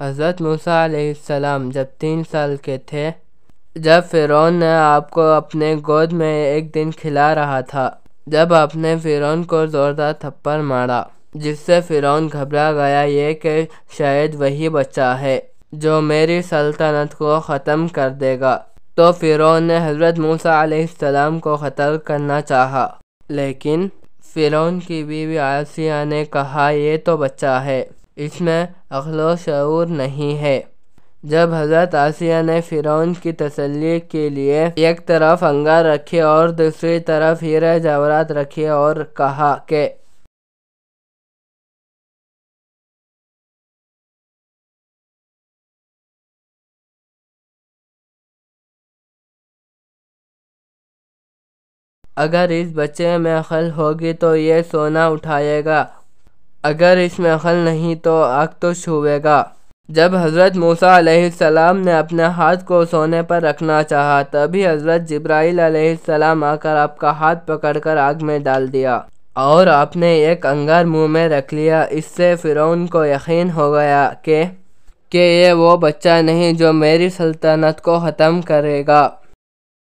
हज़रत मूसा जब तीन साल के थे जब फ़िरौन ने आपको अपने गोद में एक दिन खिला रहा था जब आपने फ़िरौन को ज़ोरदार थप्पड़ मारा जिससे फ़िरौन घबरा गया ये कि शायद वही बच्चा है जो मेरी सल्तनत को ख़त्म कर देगा तो फ़िरौन ने हज़रत मूसा को ख़त्ल करना चाहा लेकिन फ़िरौन की बीवी आसिया ने कहा ये तो बच्चा है इसमें अखलो शूर नहीं है जब हज़रत आसिया ने फ़िरौन की तसल्ली के लिए एक तरफ अंगार रखे और दूसरी तरफ हीरे जवरात रखे और कहा कि अगर इस बच्चे में अखल होगी तो ये सोना उठाएगा अगर इसमें अखल नहीं तो आग तो छूएगा जब हज़रत मूसा सलाम ने अपने हाथ को सोने पर रखना चाहा तभी हज़रत जब्राईल सलाम आकर आपका हाथ पकड़कर आग में डाल दिया और आपने एक अंगार मुंह में रख लिया इससे फ़िरौन को यकीन हो गया कि कि ये वो बच्चा नहीं जो मेरी सल्तनत को ख़त्म करेगा